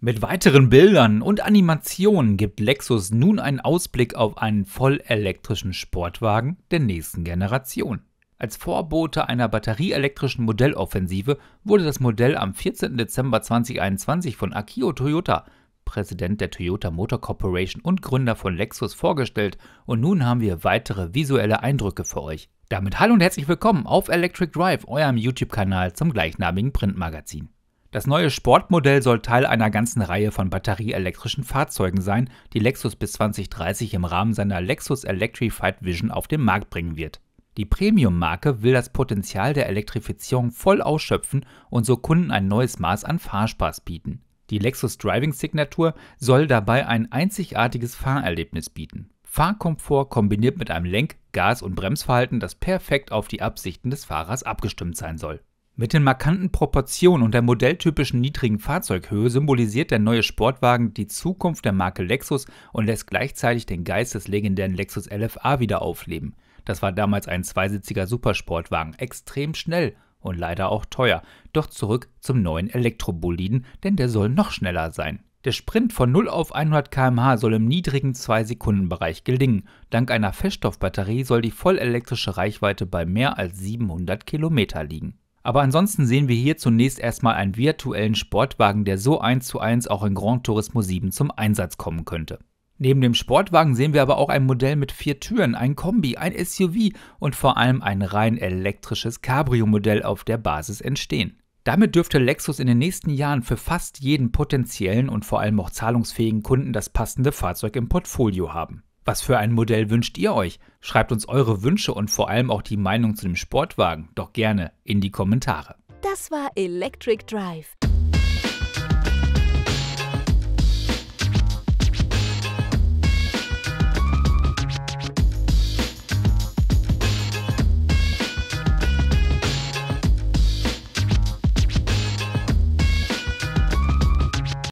Mit weiteren Bildern und Animationen gibt Lexus nun einen Ausblick auf einen vollelektrischen Sportwagen der nächsten Generation. Als Vorbote einer batterieelektrischen Modelloffensive wurde das Modell am 14. Dezember 2021 von Akio Toyota, Präsident der Toyota Motor Corporation und Gründer von Lexus, vorgestellt und nun haben wir weitere visuelle Eindrücke für euch. Damit hallo und herzlich willkommen auf Electric Drive, eurem YouTube-Kanal zum gleichnamigen Printmagazin. Das neue Sportmodell soll Teil einer ganzen Reihe von batterieelektrischen Fahrzeugen sein, die Lexus bis 2030 im Rahmen seiner Lexus Electrified Vision auf den Markt bringen wird. Die Premium-Marke will das Potenzial der Elektrifizierung voll ausschöpfen und so Kunden ein neues Maß an Fahrspaß bieten. Die Lexus Driving Signatur soll dabei ein einzigartiges Fahrerlebnis bieten. Fahrkomfort kombiniert mit einem Lenk-, Gas- und Bremsverhalten, das perfekt auf die Absichten des Fahrers abgestimmt sein soll. Mit den markanten Proportionen und der modelltypischen niedrigen Fahrzeughöhe symbolisiert der neue Sportwagen die Zukunft der Marke Lexus und lässt gleichzeitig den Geist des legendären Lexus LFA wieder aufleben. Das war damals ein zweisitziger Supersportwagen, extrem schnell und leider auch teuer. Doch zurück zum neuen Elektroboliden, denn der soll noch schneller sein. Der Sprint von 0 auf 100 km/h soll im niedrigen 2-Sekunden-Bereich gelingen. Dank einer Feststoffbatterie soll die vollelektrische Reichweite bei mehr als 700 km liegen. Aber ansonsten sehen wir hier zunächst erstmal einen virtuellen Sportwagen, der so eins zu eins auch in Grand Turismo 7 zum Einsatz kommen könnte. Neben dem Sportwagen sehen wir aber auch ein Modell mit vier Türen, ein Kombi, ein SUV und vor allem ein rein elektrisches Cabrio-Modell auf der Basis entstehen. Damit dürfte Lexus in den nächsten Jahren für fast jeden potenziellen und vor allem auch zahlungsfähigen Kunden das passende Fahrzeug im Portfolio haben. Was für ein Modell wünscht ihr euch? Schreibt uns eure Wünsche und vor allem auch die Meinung zu dem Sportwagen doch gerne in die Kommentare. Das war Electric Drive.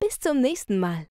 Bis zum nächsten Mal.